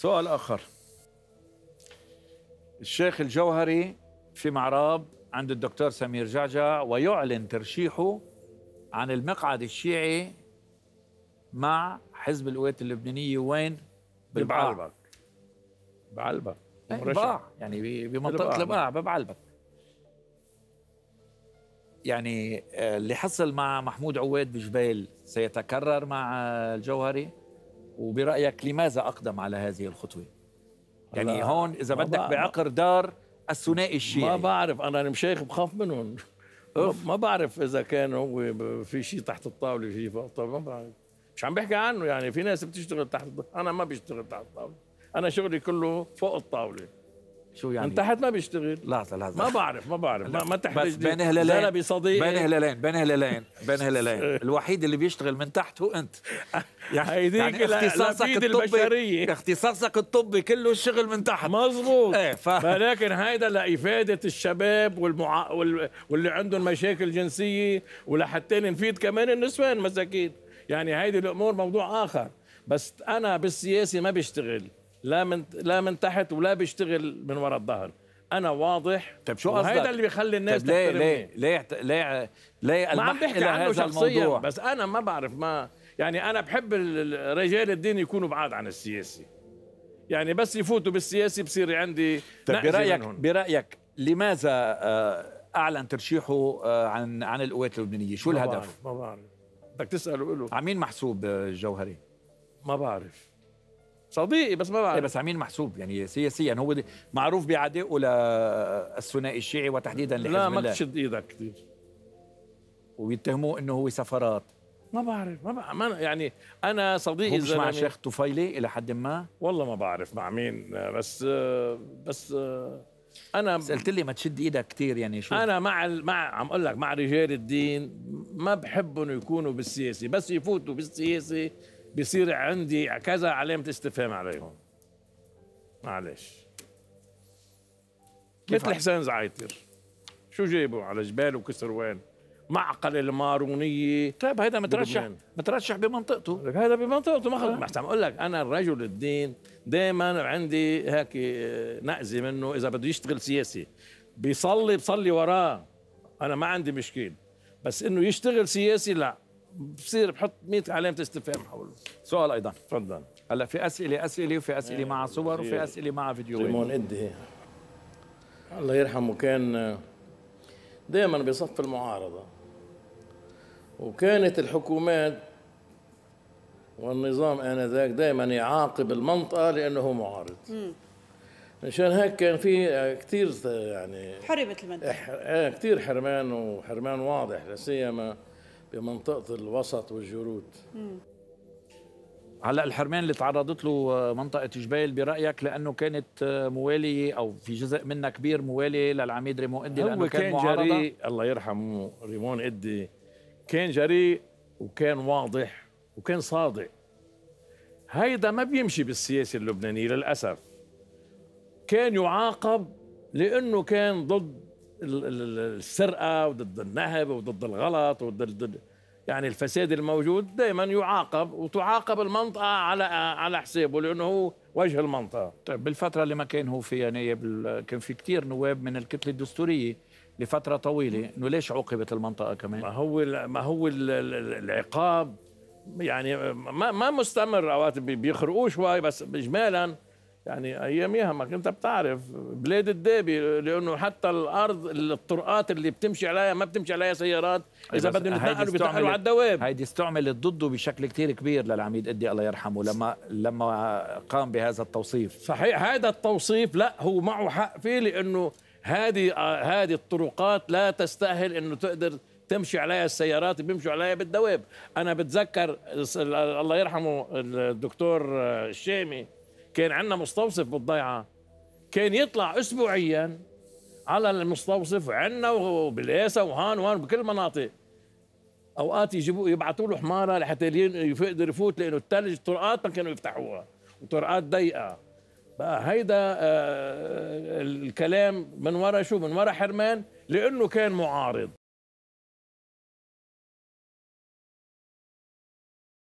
سؤال آخر الشيخ الجوهري في معراب عند الدكتور سمير جعجع ويعلن ترشيحه عن المقعد الشيعي مع حزب القوات اللبنانية وين؟ بالبعلبك بعلبك بباع إيه، يعني بمنطقة البقاع ببعلبك يعني آه، اللي حصل مع محمود عواد بجبيل سيتكرر مع الجوهري؟ وبرايك لماذا اقدم على هذه الخطوه يعني هون اذا بدك بعقر دار الثنائي الشيعي ما بعرف انا المشايخ يعني بخاف منهم ما بعرف اذا كان هو في شيء تحت الطاوله في فوق الطاوله ما بعرف مش عم بحكي عنه يعني في ناس بتشتغل تحت الطاوله انا ما بشتغل تحت الطاوله انا شغلي كله فوق الطاوله شو يعني؟ من تحت ما بيشتغل لحظة لحظة ما بعرف ما بعرف ما, ما بس بين هلالين زلمة صديقي بين هلالين بين هلالين بين هلالين الوحيد اللي بيشتغل من تحت هو أنت يعني, يعني اختصاصك الطبي اختصاصك الطبي كله الشغل من تحت مزبوط ايه ف... ولكن هيدا لإفادة الشباب والمع... وال... واللي عندهم مشاكل جنسية ولحتى نفيد كمان النسوان مساكين يعني هيدي الأمور موضوع آخر بس أنا بالسياسة ما بشتغل لا من لا من تحت ولا بيشتغل من وراء الظهر انا واضح طيب شو قصدك هذا اللي بيخلي الناس طيب ليه, ليه ليه ليه ليه ما عم بحكي عنه شخصيا بس انا ما بعرف ما يعني انا بحب رجال الدين يكونوا بعاد عن السياسي يعني بس يفوتوا بالسياسي بصير عندي طيب برايك برايك لماذا آه، اعلن ترشيحه آه، عن عن القوات اللبنانيه شو ما الهدف ما بعرف بدك تساله له عمين محسوب آه، جوهري ما بعرف صديقي بس ما بعرف إيه، بس عميل محسوب يعني سياسيا يعني هو معروف بعدائه للثنائي الشيعي وتحديدا لحزب لا ما تشد ايدك كثير ويتهموه انه هو سفرات ما بعرف ما, بعرف. ما يعني انا صديقي مش مع شيخ طفيلي الى حد ما والله ما بعرف مع مين بس بس انا قلت لي ما تشد ايدك كثير يعني شو انا مع مع عم اقول لك مع رجال الدين ما بحب انه يكونوا بالسياسه بس يفوتوا بالسياسه بصير عندي كذا علامه استفهام عليهم معلش مثل حسين زعيتر شو جابوا على جبال وكسروان معقل المارونيه طيب هيدا مترشح بلبنان. مترشح بمنطقته لك هيدا بمنطقته ما خلص آه. بس عم اقول لك انا الرجل الدين دائما عندي هيك آه، نأزه منه اذا بده يشتغل سياسي بيصلي بصلي وراه انا ما عندي مشكله بس انه يشتغل سياسي لا بصير بحط 100 علامه استفهام حوله سؤال ايضا تفضل هلا في اسئله اسئله وفي اسئله مع صور وفي اسئله مع فيديوهات ريمون ادي الله يرحمه كان دائما بصف المعارضه وكانت الحكومات والنظام انذاك دائما يعاقب المنطقه لانه معارض مشان هيك كان في كثير يعني حرمت المنطقه آه، كثير حرمان وحرمان واضح لا سيما بمنطقه الوسط والجرود هلا الحرمان اللي تعرضت له آه، منطقه جبيل برايك لانه كانت آه، مواليه او في جزء منها كبير موالي للعميد ريمون ادي لانه كان, كان جريء الله يرحمه ريمون ادي كان جريء وكان واضح وكان صادق هيدا ما بيمشي بالسياسه اللبنانيه للاسف كان يعاقب لانه كان ضد السرقه وضد النهب وضد الغلط وضد يعني الفساد الموجود دائما يعاقب وتعاقب المنطقه على على حسابه لانه هو وجه المنطقه. طيب بالفتره اللي ما كان هو فيها نائب كان في كثير نواب من الكتله الدستوريه لفتره طويله انه ليش عوقبت المنطقه كمان؟ ما هو ما هو العقاب يعني ما ما مستمر اوقات بيخرقوه شوي بس اجمالا يعني اياميها ما كنت بتعرف بلاد الدابي لانه حتى الارض الطرقات اللي بتمشي عليها ما بتمشي عليها سيارات اذا بدهم يتنقلوا بيتنقلوا على الدواب هيدي استعملت ضده بشكل كثير كبير للعميد ادي الله يرحمه لما لما قام بهذا التوصيف صحيح هذا التوصيف لا هو معه حق فيه لانه هذه آه، هذه الطرقات لا تستاهل انه تقدر تمشي عليها السيارات بيمشوا عليها بالدواب انا بتذكر الله يرحمه الدكتور آه، الشامي كان عندنا مستوصف بالضيعه كان يطلع اسبوعيا على المستوصف عندنا وبالقاسة وهان وهان بكل مناطق اوقات يجيبوا يبعثوا له حماره لحتى يقدر يفوت لانه الثلج الطرقات ما كانوا يفتحوها وطرقات ضيقه بقى هيدا آه، آه، الكلام من وراء شو من وراء حرمان لانه كان معارض